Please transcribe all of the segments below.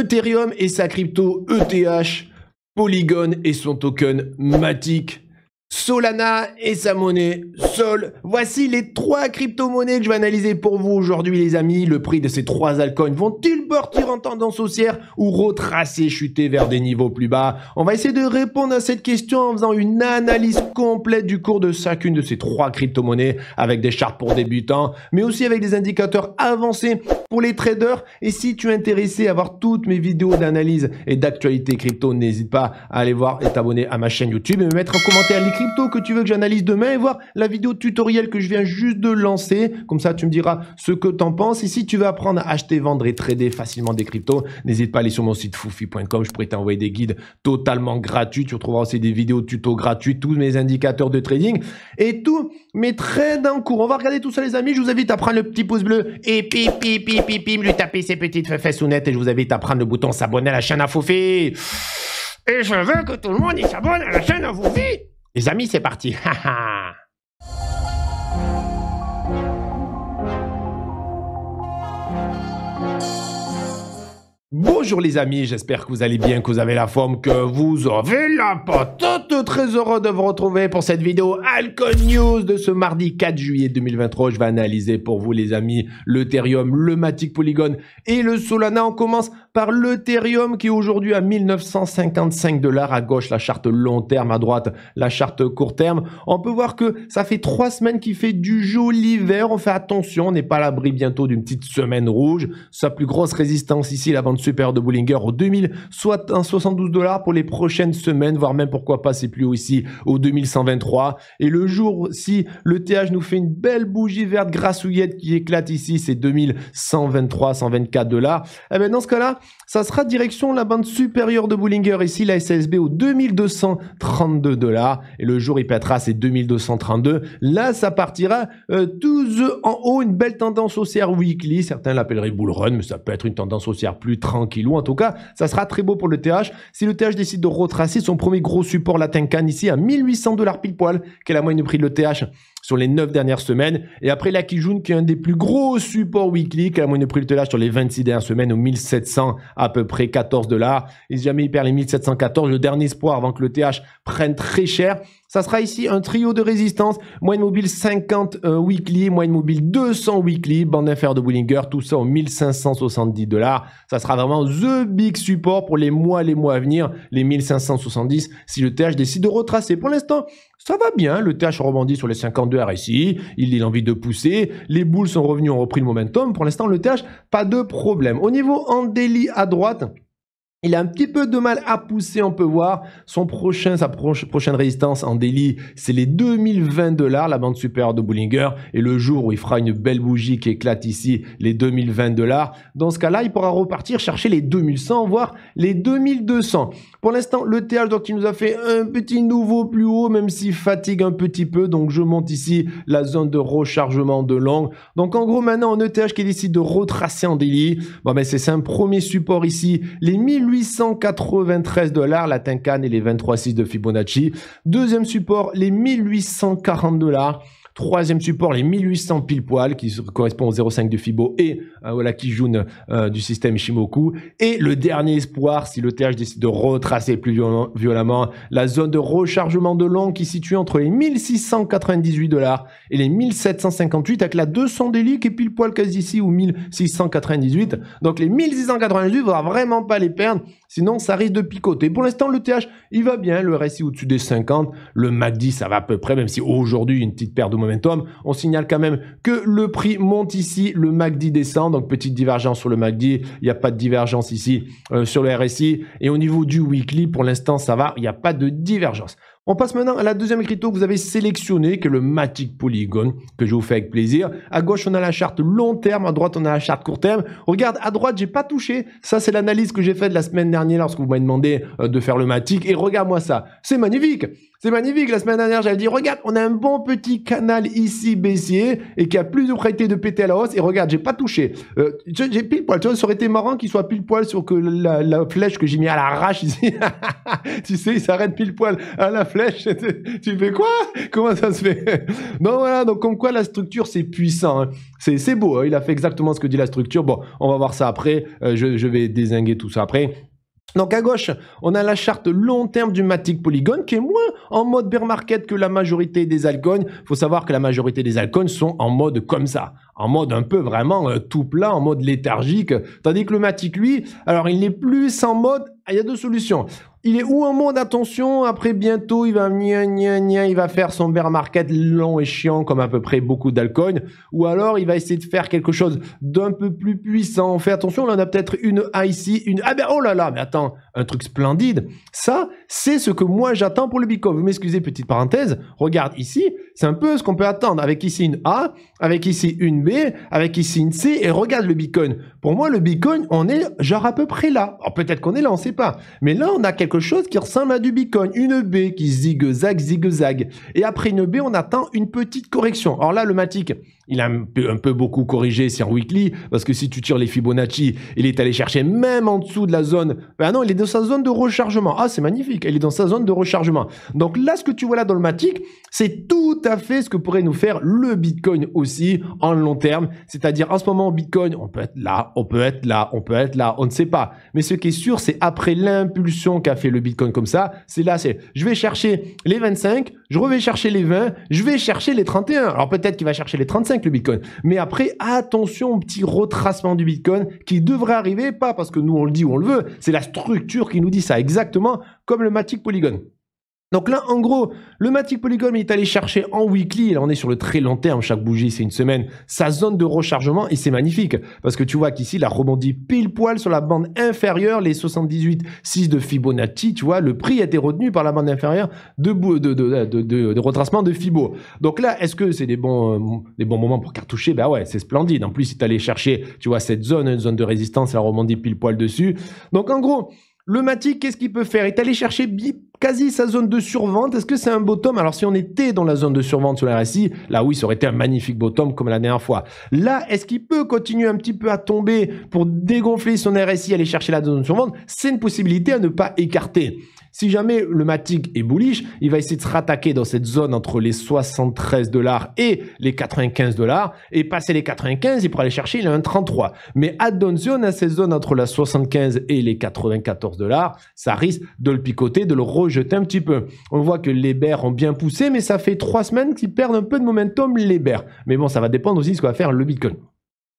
Ethereum et sa crypto ETH, Polygon et son token Matic. Solana et sa monnaie Sol. Voici les trois crypto-monnaies que je vais analyser pour vous aujourd'hui, les amis. Le prix de ces trois altcoins vont-ils partir en tendance haussière ou retracer, chuter vers des niveaux plus bas? On va essayer de répondre à cette question en faisant une analyse complète du cours de chacune de ces trois crypto-monnaies avec des charts pour débutants, mais aussi avec des indicateurs avancés pour les traders. Et si tu es intéressé à voir toutes mes vidéos d'analyse et d'actualité crypto, n'hésite pas à aller voir et t'abonner à ma chaîne YouTube et me mettre un commentaire crypto que tu veux que j'analyse demain et voir la vidéo tutoriel que je viens juste de lancer. Comme ça, tu me diras ce que tu en penses. Et si tu veux apprendre à acheter, vendre et trader facilement des cryptos, n'hésite pas à aller sur mon site foufi.com. Je pourrais t'envoyer des guides totalement gratuits. Tu retrouveras aussi des vidéos tuto gratuits, tous mes indicateurs de trading et tous mes trades en cours. On va regarder tout ça, les amis. Je vous invite à prendre le petit pouce bleu et pipi pipi pipi. lui taper ses petites fesses sonnettes Et je vous invite à prendre le bouton s'abonner à la chaîne à Foufi. Et je veux que tout le monde s'abonne à la chaîne à Foufi. Les amis, c'est parti Bonjour les amis, j'espère que vous allez bien, que vous avez la forme, que vous avez la patate. Euh, très heureux de vous retrouver pour cette vidéo Alcon News de ce mardi 4 juillet 2023. Je vais analyser pour vous les amis l'Ethereum, le Matic Polygon et le Solana. On commence par l'Ethereum qui aujourd'hui à 1955 dollars. À gauche, la charte long terme, à droite, la charte court terme. On peut voir que ça fait trois semaines qu'il fait du joli vert. On fait attention, on n'est pas à l'abri bientôt d'une petite semaine rouge. Sa plus grosse résistance ici, la bande supérieure de Bullinger Bollinger 2000, soit un 72 dollars pour les prochaines semaines, voire même pourquoi pas c'est plus haut ici au 2123. Et le jour si le TH nous fait une belle bougie verte grassouillette qui éclate ici, c'est 2123, 124 dollars. Et eh bien dans ce cas-là, ça sera direction la bande supérieure de Bollinger ici, la SSB au 2232 dollars. Et le jour il pètera, ses 2232. Là, ça partira euh, tous en haut, une belle tendance haussière weekly. Certains l'appelleraient bull run, mais ça peut être une tendance haussière plus tranquille en tout cas, ça sera très beau pour le TH. Si le TH décide de retracer son premier gros support latin can ici à 1800 dollars pile poil, qui est la moyenne de prix de le sur les 9 dernières semaines. Et après, la Kijun, qui est un des plus gros supports weekly, qui la moyenne de prix de l'ETH sur les 26 dernières semaines, aux 1700 à peu près 14 dollars. Et si jamais il perd les 1714, le dernier espoir avant que le TH prenne très cher, ça sera ici un trio de résistance, moyenne mobile 50 euh, weekly, moyenne mobile 200 weekly, bande inférieure de Bullinger, tout ça en 1570 dollars. Ça sera vraiment the big support pour les mois, les mois à venir, les 1570 si le TH décide de retracer. Pour l'instant, ça va bien, le TH rebondit sur les 52 RSI, il a envie de pousser, les boules sont revenues, ont repris le momentum. Pour l'instant, le TH, pas de problème. Au niveau en délit à droite, il a un petit peu de mal à pousser, on peut voir. Son prochain, sa prochaine résistance en délit, c'est les 2020 dollars, la bande supérieure de Bollinger. Et le jour où il fera une belle bougie qui éclate ici, les 2020 dollars, dans ce cas-là, il pourra repartir chercher les 2100, voire les 2200. Pour l'instant, le TH, donc, il nous a fait un petit nouveau plus haut, même s'il fatigue un petit peu. Donc, je monte ici la zone de rechargement de langue. Donc, en gros, maintenant, en ETH qui décide de retracer en délit. bon, ben, c'est un premier support ici, les 1893 dollars, la can et les 23,6 de Fibonacci. Deuxième support, les 1840 dollars. Troisième support, les 1800 pile poil, qui correspond au 0,5 de Fibo et euh, voilà qui euh, du système Shimoku. Et le dernier espoir, si le TH décide de retracer plus violemment, la zone de rechargement de long qui situe entre les 1698 dollars et les 1758, avec la 200 délit qui est pile poil quasi ici ou 1698. Donc les 1698, il va vraiment pas les perdre, sinon ça risque de picoter. Pour l'instant, le TH, il va bien, le RSI au-dessus des 50, le MACD, ça va à peu près, même si aujourd'hui, une petite perte de momentum. On signale quand même que le prix monte ici, le MACD descend, donc petite divergence sur le MACD, il n'y a pas de divergence ici euh, sur le RSI. Et au niveau du weekly, pour l'instant, ça va, il n'y a pas de divergence. On passe maintenant à la deuxième crypto que vous avez sélectionnée, qui est le Matic Polygon, que je vous fais avec plaisir. À gauche, on a la charte long terme, à droite, on a la charte court terme. Regarde, à droite, j'ai pas touché. Ça, c'est l'analyse que j'ai faite la semaine dernière lorsque vous m'avez demandé euh, de faire le Matic. Et regarde-moi ça, c'est magnifique. C'est magnifique. La semaine dernière, j'avais dit, regarde, on a un bon petit canal ici baissier et qui a plus prêté de péter à la hausse. Et regarde, j'ai pas touché. Euh, j'ai pile poil. Tu vois, ça aurait été marrant qu'il soit pile poil sur que la, flèche que j'ai mis à l'arrache ici. tu sais, il s'arrête pile poil à la flèche. tu fais quoi Comment ça se fait Non, voilà. Donc, comme quoi la structure, c'est puissant. Hein. C'est beau. Hein. Il a fait exactement ce que dit la structure. Bon, on va voir ça après. Euh, je, je vais désinguer tout ça après. Donc à gauche, on a la charte long terme du Matic Polygon qui est moins en mode bear market que la majorité des Il Faut savoir que la majorité des altcoins sont en mode comme ça, en mode un peu vraiment euh, tout plat, en mode léthargique. Tandis que le Matic, lui, alors il n'est plus en mode il y a deux solutions. Il est où en monde Attention, après bientôt, il va gna, il va faire son bear market long et chiant comme à peu près beaucoup d'alcool. Ou alors, il va essayer de faire quelque chose d'un peu plus puissant. Fais attention, là, on a peut-être une A ici, une... Ah ben, oh là là, mais attends, un truc splendide. Ça, c'est ce que moi, j'attends pour le Bitcoin. Vous m'excusez, petite parenthèse. Regarde ici, c'est un peu ce qu'on peut attendre. Avec ici une A, avec ici une B, avec ici une C, et regarde le Bitcoin. Pour moi, le Bitcoin, on est genre à peu près là. Alors, peut-être qu'on est là, on sait pas. Mais là, on a quelque chose qui ressemble à du Bitcoin. Une B qui zigzag zigzag Et après une B, on atteint une petite correction. Alors là, le Matic, il a un peu, beaucoup corrigé sur Weekly, parce que si tu tires les Fibonacci, il est allé chercher même en dessous de la zone. Ben non, il est dans sa zone de rechargement. Ah, c'est magnifique, il est dans sa zone de rechargement. Donc là, ce que tu vois là dans le Matic, c'est tout à fait ce que pourrait nous faire le Bitcoin aussi en long terme. C'est-à-dire, en ce moment, Bitcoin, on peut être là, on peut être là, on peut être là, on ne sait pas. Mais ce qui est sûr, c'est après l'impulsion qu'a fait le Bitcoin comme ça, c'est là, c'est je vais chercher les 25, je reviens chercher les 20, je vais chercher les 31. Alors peut-être qu'il va chercher les 35 le Bitcoin. Mais après, attention au petit retracement du Bitcoin qui devrait arriver, pas parce que nous on le dit ou on le veut, c'est la structure qui nous dit ça exactement, comme le Matic Polygon. Donc là, en gros, le Matic Polygon est allé chercher en weekly, là on est sur le très long terme, chaque bougie c'est une semaine, sa zone de rechargement et c'est magnifique parce que tu vois qu'ici la a pile poil sur la bande inférieure, les 78,6 de Fibonacci, tu vois, le prix a été retenu par la bande inférieure de, de, de, retracement de Fibo. Donc là, est-ce que c'est des bons, euh, des bons moments pour cartoucher Ben ouais, c'est splendide. En plus, il est allé chercher, tu vois, cette zone, une zone de résistance, la a pile poil dessus. Donc en gros, le Matic, qu'est-ce qu'il peut faire Il est allé chercher bip quasi sa zone de survente. Est-ce que c'est un bottom Alors si on était dans la zone de survente sur la RSI, là oui, ça aurait été un magnifique bottom comme la dernière fois. Là, est-ce qu'il peut continuer un petit peu à tomber pour dégonfler son RSI, aller chercher la zone de survente C'est une possibilité à ne pas écarter. Si jamais le Matic est bullish, il va essayer de se rattaquer dans cette zone entre les 73 dollars et les 95 dollars. Et passer les 95, il pourra aller chercher, il a un 33. Mais zone, à cette zone entre la 75 et les 94 dollars, ça risque de le picoter, de le rejeter jeter un petit peu. On voit que les Bears ont bien poussé, mais ça fait trois semaines qu'ils perdent un peu de momentum, les Bears. Mais bon, ça va dépendre aussi de ce qu'on va faire le Bitcoin.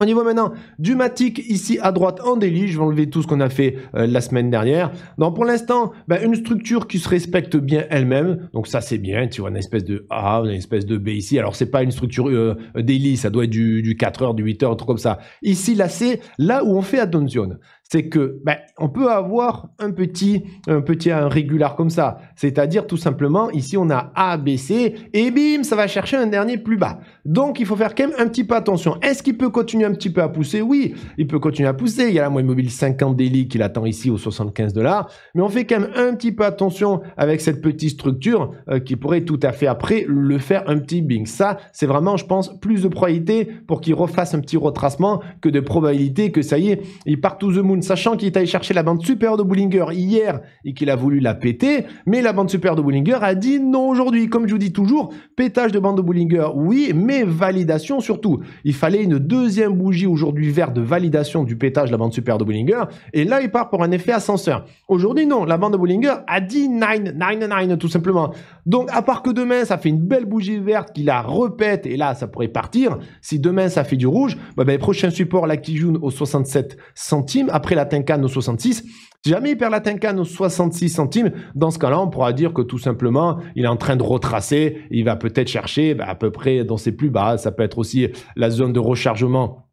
On y voit maintenant du Matic ici à droite en daily, Je vais enlever tout ce qu'on a fait euh, la semaine dernière. Donc pour l'instant, bah, une structure qui se respecte bien elle-même. Donc ça c'est bien. Tu vois une espèce de A, une espèce de B ici. Alors c'est pas une structure euh, daily, ça doit être du, 4 heures, du 8 h un truc comme ça. Ici là c'est là où on fait zone c'est que ben, on peut avoir un petit, un petit régular comme ça. C'est-à-dire tout simplement, ici on a A, B, C, et bim, ça va chercher un dernier plus bas. Donc il faut faire quand même un petit peu attention. Est-ce qu'il peut continuer un petit peu à pousser Oui, il peut continuer à pousser. Il y a la moyenne mobile 50 délits qui l'attend ici aux 75 dollars. Mais on fait quand même un petit peu attention avec cette petite structure euh, qui pourrait tout à fait après le faire un petit bing. Ça, c'est vraiment, je pense, plus de probabilité pour qu'il refasse un petit retracement que de probabilité que ça y est, il part tout de sachant qu'il est allé chercher la bande supérieure de Bullinger hier et qu'il a voulu la péter, mais la bande supérieure de Bullinger a dit non aujourd'hui. Comme je vous dis toujours, pétage de bande de Bullinger, oui, mais validation surtout. Il fallait une deuxième bougie aujourd'hui verte de validation du pétage de la bande supérieure de Bullinger, et là il part pour un effet ascenseur. Aujourd'hui non, la bande de Bullinger a dit 9, 9, 9 tout simplement. Donc à part que demain ça fait une belle bougie verte qui la repète, et là ça pourrait partir, si demain ça fait du rouge, bah, ben, prochain support Kijun au 67 centimes, après la Tincane au 66. Si jamais il perd la Tincane aux 66 centimes, dans ce cas-là, on pourra dire que tout simplement, il est en train de retracer. Il va peut-être chercher bah, à peu près dans ses plus bas. Ça peut être aussi la zone de rechargement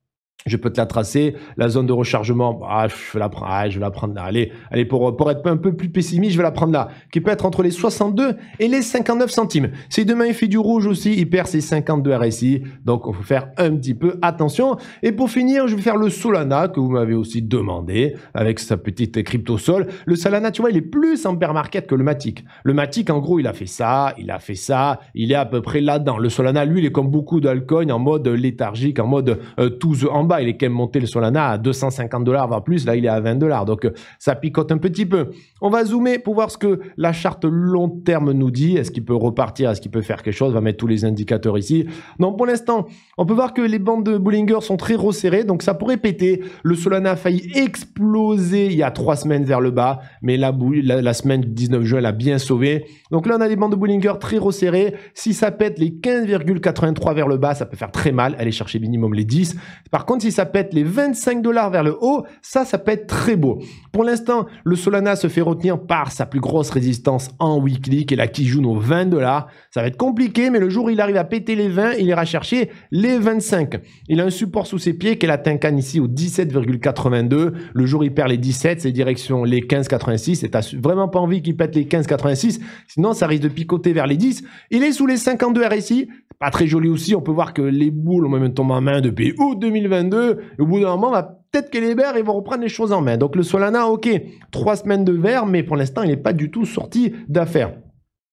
je peux te la tracer. La zone de rechargement, bah, je, vais la prendre, ah, je vais la prendre là. Allez, allez pour, pour être un peu plus pessimiste, je vais la prendre là. Qui peut être entre les 62 et les 59 centimes. Si demain il fait du rouge aussi, il perd ses 52 RSI. Donc, il faut faire un petit peu attention. Et pour finir, je vais faire le Solana que vous m'avez aussi demandé avec sa petite crypto sol. Le Solana, tu vois, il est plus en bear market que le Matic. Le Matic, en gros, il a fait ça, il a fait ça, il est à peu près là-dedans. Le Solana, lui, il est comme beaucoup d'alcool en mode léthargique, en mode to euh, tous en il est quand même monté le Solana à 250 dollars, voire plus. Là, il est à 20 dollars. Donc, euh, ça picote un petit peu. On va zoomer pour voir ce que la charte long terme nous dit. Est-ce qu'il peut repartir Est-ce qu'il peut faire quelque chose On va mettre tous les indicateurs ici. Donc, pour l'instant, on peut voir que les bandes de Bollinger sont très resserrées. Donc, ça pourrait péter. Le Solana a failli exploser il y a trois semaines vers le bas. Mais la, la semaine du 19 juin elle a bien sauvé. Donc là, on a des bandes de Bollinger très resserrées. Si ça pète les 15,83 vers le bas, ça peut faire très mal. Aller chercher minimum les 10. Par contre, si ça pète les 25 dollars vers le haut, ça, ça peut être très beau. Pour l'instant, le Solana se fait retenir par sa plus grosse résistance en weekly, qui est la qui joue nos 20 dollars. Ça va être compliqué, mais le jour où il arrive à péter les 20, il ira chercher les 25. Il a un support sous ses pieds qui est la ici au 17,82. Le jour il perd les 17, c'est direction les 15,86. Et t'as vraiment pas envie qu'il pète les 15,86. Sinon, ça risque de picoter vers les 10. Il est sous les 52 RSI. Pas très joli aussi. On peut voir que les boules ont même tombé en main depuis août 2020 au bout d'un moment, va bah, peut-être que les Verts ils vont reprendre les choses en main. Donc le Solana, ok, trois semaines de verre, mais pour l'instant, il n'est pas du tout sorti d'affaires.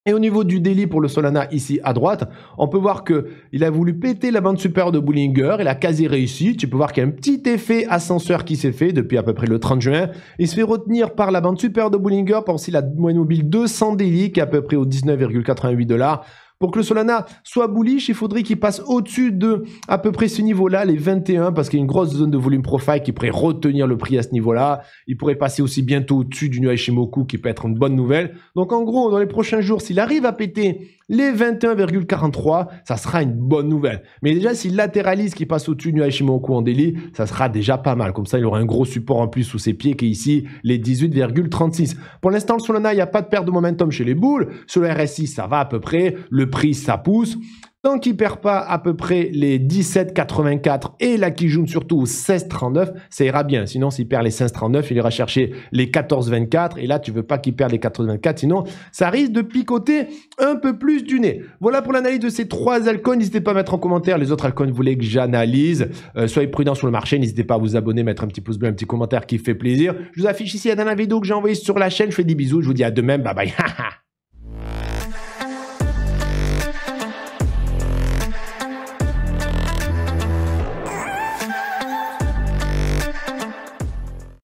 Et au niveau du délit pour le Solana ici à droite, on peut voir que il a voulu péter la bande supérieure de Bullinger, il a quasi réussi. Tu peux voir qu'il y a un petit effet ascenseur qui s'est fait depuis à peu près le 30 juin. Il se fait retenir par la bande supérieure de Bullinger par aussi la moyenne mobile 200 délit qui est à peu près au 19,88 dollars. Pour que le Solana soit bullish, il faudrait qu'il passe au-dessus de à peu près ce niveau-là, les 21, parce qu'il y a une grosse zone de volume profile qui pourrait retenir le prix à ce niveau-là. Il pourrait passer aussi bientôt au-dessus du nuage Shimoku, qui peut être une bonne nouvelle. Donc en gros, dans les prochains jours, s'il arrive à péter les 21,43, ça sera une bonne nouvelle. Mais déjà, si latéralise, qui passe au-dessus du Hashimoku en délit, ça sera déjà pas mal. Comme ça, il aura un gros support en plus sous ses pieds qui est ici, les 18,36. Pour l'instant, le Solana, il n'y a pas de perte de momentum chez les boules. Sur le RSI, ça va à peu près. Le prix, ça pousse. Tant qu'il perd pas à peu près les 17,84 et là qui joue surtout aux 16,39, ça ira bien. Sinon, s'il perd les 16,39, il ira chercher les 14,24 et là, tu veux pas qu'il perde les 14,24, sinon ça risque de picoter un peu plus du nez. Voilà pour l'analyse de ces trois alcools. N'hésitez pas à mettre en commentaire les autres que vous voulez que j'analyse. Euh, soyez prudents sur le marché. N'hésitez pas à vous abonner, mettre un petit pouce bleu, un petit commentaire qui fait plaisir. Je vous affiche ici la dernière vidéo que j'ai envoyée sur la chaîne. Je fais des bisous. Je vous dis à demain. Bye bye.